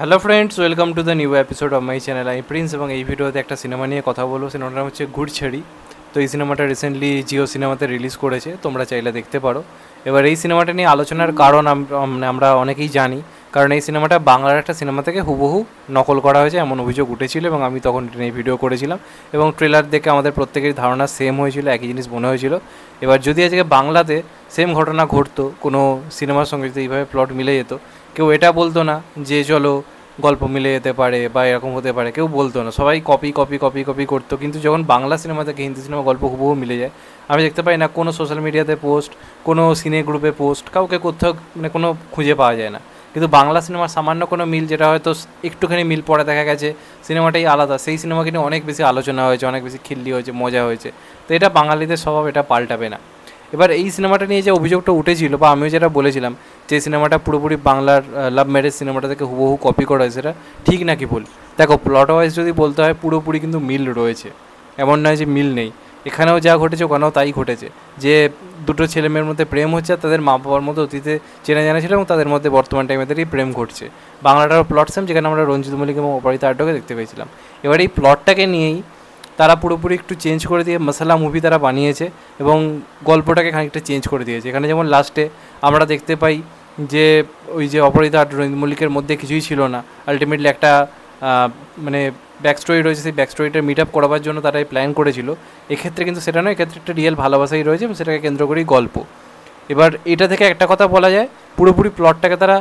hello friends welcome to the new episode of my channel আমি Prince এবং এই ভিডিওতে একটা সিনেমা নিয়ে কথা বলবো সিনেমাটা হচ্ছে ঘুরছড়ি তো এই সিনেমাটা রিসেন্টলি জিও সিনেমাতে রিলিজ করেছে তোমরা চাইলে দেখতে পারো এবার এই সিনেমাটা নিয়ে আলোচনার কারণ আমরা অনেকেই জানি কারণ এই সিনেমাটা বাংলার একটা সিনেমা থেকে হুবহু নকল করা হয়েছে এমন অভিযোগ উঠেছিল এবং আমি তখন এই ভিডিও করেছিলাম এবং ট্রেলার দেখে আমাদের প্রত্যেকের ধারণা সেম হয়েছিল একই জিনিস মনে হয়েছিল এবার যদি আজকে বাংলাতে সেম ঘটনা ঘটতো কোনো সিনেমার সঙ্গে যদি এইভাবে প্লট মিলে যেত কেউ এটা বলতো না যে চলো গল্প মিলে যেতে পারে বা এরকম হতে পারে কেউ বলতো না সবাই কপি কপি কপি কপি করতো কিন্তু যখন বাংলা সিনেমা থেকে হিন্দি সিনেমা গল্প হুবহু মিলে যায় আমি দেখতে পাই না কোনো সোশ্যাল মিডিয়াতে পোস্ট কোনো সিনে গ্রুপে পোস্ট কাউকে কোথাও মানে কোনো খুঁজে পাওয়া যায় না কিন্তু বাংলা সিনেমার সামান্য কোনো মিল যেটা হয়তো একটুখানি মিল পরে দেখা গেছে সিনেমাটাই আলাদা সেই সিনেমাকে নিয়ে অনেক বেশি আলোচনা হয়েছে অনেক বেশি খিল্লি হয়েছে মজা হয়েছে তো এটা বাঙালিদের স্বভাব এটা পাল্টাবে না এবার এই সিনেমাটা নিয়ে যে অভিযোগটা উঠেছিল বা আমিও যেটা বলেছিলাম যে সিনেমাটা পুরোপুরি বাংলার লাভ ম্যারেজ সিনেমাটা থেকে হুবহু কপি করা হয়েছে সেটা ঠিক নাকি বল দেখো প্লট ওয়াইজ যদি বলতে হয় পুরোপুরি কিন্তু মিল রয়েছে এমন নয় যে মিল নেই এখানেও যা ঘটেছে ওখানেও তাই ঘটেছে যে দুটো ছেলে মেয়ের মধ্যে প্রেম হচ্ছে আর তাদের মা বাবার মধ্যে অতীতে চেনা জানা ছিল এবং তাদের মধ্যে বর্তমান টাইমে তাদেরই প্রেম ঘটছে বাংলাটারও প্লট সেম যেখানে আমরা রঞ্জিত মল্লিক এবং অপরিতা আড্ডকে দেখতে পেয়েছিলাম এবার এই প্লটটাকে নিয়েই তারা পুরোপুরি একটু চেঞ্জ করে দিয়ে মশালা মুভি তারা বানিয়েছে এবং গল্পটাকে খানিকটা চেঞ্জ করে দিয়েছে এখানে যেমন লাস্টে আমরা দেখতে পাই যে ওই যে অপরাজিতা আর মল্লিকের মধ্যে কিছুই ছিল না আলটিমেটলি একটা মানে ব্যাক স্টোরি রয়েছে সেই ব্যাক স্টোরিটা মিট আপ করাবার জন্য তারা এই প্ল্যান করেছিল এক্ষেত্রে কিন্তু সেটা নয় এক্ষেত্রে একটা রিয়েল ভালোবাসাই রয়েছে এবং সেটাকে কেন্দ্র করেই গল্প এবার এটা থেকে একটা কথা বলা যায় পুরোপুরি প্লটটাকে তারা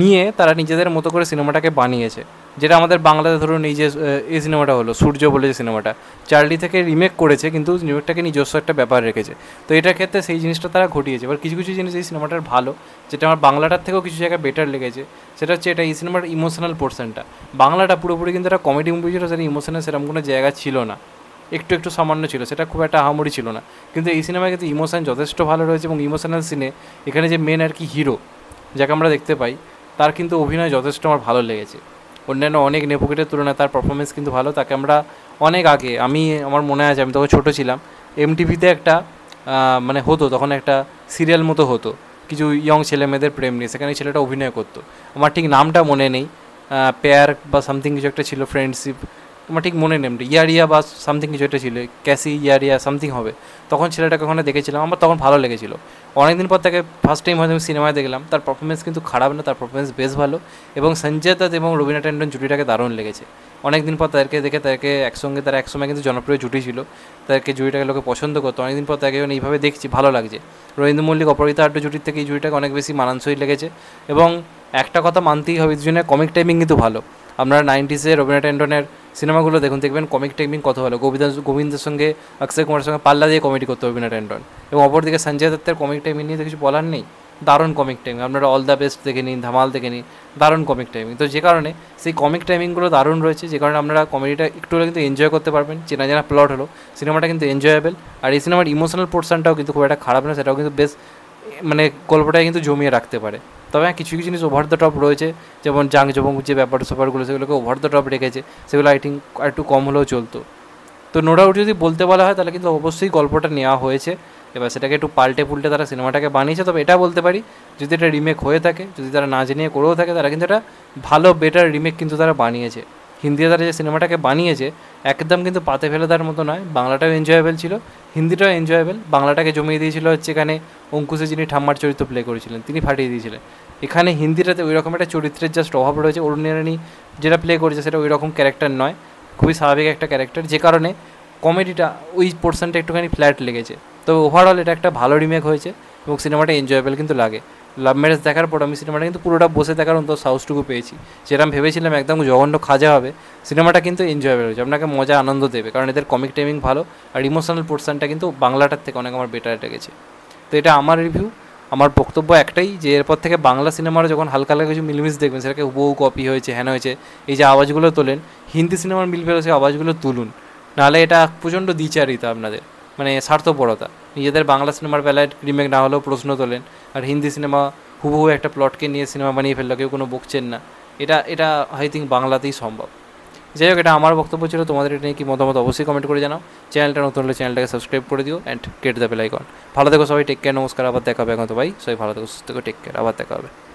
নিয়ে তারা নিজেদের মতো করে সিনেমাটাকে বানিয়েছে যেটা আমাদের বাংলাতে ধরুন এই যে এই সিনেমাটা হলো সূর্য বলে যে সিনেমাটা চার্লি থেকে রিমেক করেছে কিন্তু রিমেকটাকে নিজস্ব একটা ব্যাপার রেখেছে তো এটার ক্ষেত্রে সেই জিনিসটা তারা ঘটিয়েছে এবার কিছু কিছু জিনিস এই সিনেমাটার ভালো যেটা আমার বাংলাটার থেকেও কিছু জায়গায় বেটার লেগেছে সেটা হচ্ছে এটা এই সিনেমার ইমোশনাল পোর্শনটা বাংলাটা পুরোপুরি কিন্তু একটা কমেডি মুভি ছিল সেটা ইমোশনাল সেরকম কোনো জায়গা ছিল না একটু একটু সামান্য ছিল সেটা খুব একটা আহামরি ছিল না কিন্তু এই সিনেমায় কিন্তু ইমোশন যথেষ্ট ভালো রয়েছে এবং ইমোশনাল সিনে এখানে যে মেন আর কি হিরো যাকে আমরা দেখতে পাই তার কিন্তু অভিনয় যথেষ্ট আমার ভালো লেগেছে অন্যান্য অনেক নেপোকেটের তুলনায় তার পারফরমেন্স কিন্তু ভালো তাকে আমরা অনেক আগে আমি আমার মনে আছে আমি তখন ছোটো ছিলাম এমটিভিতে একটা মানে হতো তখন একটা সিরিয়াল মতো হতো কিছু ইয়ং ছেলে মেয়েদের প্রেম নিয়ে সেখানে ছেলেটা অভিনয় করতো আমার ঠিক নামটা মনে নেই পেয়ার বা সামথিং কিছু একটা ছিল ফ্রেন্ডশিপ তোমার ঠিক মনে নেই ইয়ারিয়া বা সামথিং কিছু একটা ছিল ক্যাসি ইয়ারিয়া সামথিং হবে তখন ছেলেটাকে ওখানে দেখেছিলাম আমার তখন ভালো লেগেছিলো অনেকদিন পর তাকে ফার্স্ট টাইম হয়তো আমি সিনেমায় দেখলাম তার পারফরমেন্স কিন্তু খারাপ না তার পারফরমেন্স বেশ ভালো এবং সঞ্জয় দত্ত এবং রবীনা ট্যান্ডন জুটিটাকে দারুণ লেগেছে অনেকদিন পর তাদেরকে দেখে তাদেরকে একসঙ্গে তারা একসময় কিন্তু জনপ্রিয় জুটি ছিল তাদেরকে জুটিটাকে লোকে পছন্দ করতো অনেকদিন পর তাকে এইভাবে দেখছি ভালো লাগছে রবীন্দ্র মল্লিক অপরিতা আড্ডু জুটির থেকে এই জুটিটাকে অনেক বেশি মানানসই লেগেছে এবং একটা কথা মানতেই হবে দুজনের কমিক টাইমিং কিন্তু ভালো আপনারা নাইনটিসে রবীন্দ্র ট্যান্ডনের সিনেমাগুলো দেখুন দেখবেন কমিক টেকনিক কত ভালো গোবিন্দ গোবিন্দের সঙ্গে অক্ষয় কুমারের সঙ্গে পাল্লা দিয়ে কমেডি করতে রবীন্দ্র ট্যান্ডন এবং অপরদিকে সঞ্জয় দত্তের কমিক টেকনিক নিয়ে তো কিছু বলার নেই দারুণ কমিক টাইমিং আপনারা অল দ্য বেস্ট দেখে নিন ধামাল দেখে নিন দারুণ কমিক টাইমিং তো যে কারণে সেই কমিক টাইমিংগুলো দারুণ রয়েছে যে কারণে আপনারা কমেডিটা একটু হলে কিন্তু এনজয় করতে পারবেন চেনা জানা প্লট হলো সিনেমাটা কিন্তু এনজয়েবল আর এই সিনেমার ইমোশনাল পোর্শনটাও কিন্তু খুব একটা খারাপ না সেটাও কিন্তু বেশ মানে গল্পটাই কিন্তু জমিয়ে রাখতে পারে তবে হ্যাঁ কিছু কিছু জিনিস ওভার দ্য টপ রয়েছে যেমন জাং জবং যে ব্যাপার স্যাপারগুলো সেগুলোকে ওভার দ্য টপ রেখেছে সেগুলো আই থিঙ্ক একটু কম হলেও চলতো তো নো ডাউট যদি বলতে বলা হয় তাহলে কিন্তু অবশ্যই গল্পটা নেওয়া হয়েছে এবার সেটাকে একটু পাল্টে পুল্টে তারা সিনেমাটাকে বানিয়েছে তবে এটা বলতে পারি যদি এটা রিমেক হয়ে থাকে যদি তারা না জেনে করেও থাকে তারা কিন্তু এটা ভালো বেটার রিমেক কিন্তু তারা বানিয়েছে হিন্দি তারা যে সিনেমাটাকে বানিয়েছে একদম কিন্তু পাতে ফেলে দেওয়ার মতো নয় বাংলাটাও এনজয়েবল ছিল হিন্দিটাও এনজয়েবল বাংলাটাকে জমিয়ে দিয়েছিল হচ্ছে এখানে অঙ্কুশে যিনি ঠাম্মার চরিত্র প্লে করেছিলেন তিনি ফাটিয়ে দিয়েছিলেন এখানে হিন্দিটাতে ওই রকম একটা চরিত্রের জাস্ট অভাব রয়েছে অরুণারানী যেটা প্লে করেছে সেটা ওই রকম ক্যারেক্টার নয় খুবই স্বাভাবিক একটা ক্যারেক্টার যে কারণে কমেডিটা ওই পোর্শনটা একটুখানি ফ্ল্যাট লেগেছে তবে ওভারঅল এটা একটা ভালো রিমেক হয়েছে এবং সিনেমাটা এনজয়েবল কিন্তু লাগে লাভ ম্যারেজ দেখার পর আমি সিনেমাটা কিন্তু পুরোটা বসে দেখার অন্তত সাহসটুকু পেয়েছি যেরকম ভেবেছিলাম একদম জঘন্য খাজা হবে সিনেমাটা কিন্তু এনজয়েবল হয়েছে আপনাকে মজা আনন্দ দেবে কারণ এদের কমিক টাইমিং ভালো আর ইমোশনাল পোর্শনটা কিন্তু বাংলাটার থেকে অনেক আমার বেটার লেগেছে তো এটা আমার রিভিউ আমার বক্তব্য একটাই যে এরপর থেকে বাংলা সিনেমার যখন হালকা হালকা কিছু মিলমিস দেখবেন সেটাকে হুবহু কপি হয়েছে হ্যান হয়েছে এই যে আওয়াজগুলো তোলেন হিন্দি সিনেমার মিল পেলে সেই আওয়াজগুলো তুলুন নাহলে এটা প্রচণ্ড দ্বিচারিতা আপনাদের মানে স্বার্থপরতা নিজেদের বাংলা সিনেমার বেলায় রিমেক না হলেও প্রশ্ন তোলেন আর হিন্দি সিনেমা হুবহু একটা প্লটকে নিয়ে সিনেমা বানিয়ে ফেললো কেউ কোনো বকছেন না এটা এটা আই থিঙ্ক বাংলাতেই সম্ভব যাই হোক এটা আমার বক্তব্য ছিল তোমাদের এটা নিয়ে কি মতামত অবশ্যই কমেন্ট করে জানাও চ্যানেলটা নতুন হলে চ্যানেলটাকে সাবস্ক্রাইব করে দিও অ্যান্ড কেট দ্য বেলাইকন ভালো থেকো সবাই টেক কেয়ার নমস্কার আবার দেখা হবে এখন তো ভাই সবাই ভালো থেকো সুস্থ থেকো টেক কেয়ার আবার দেখা হবে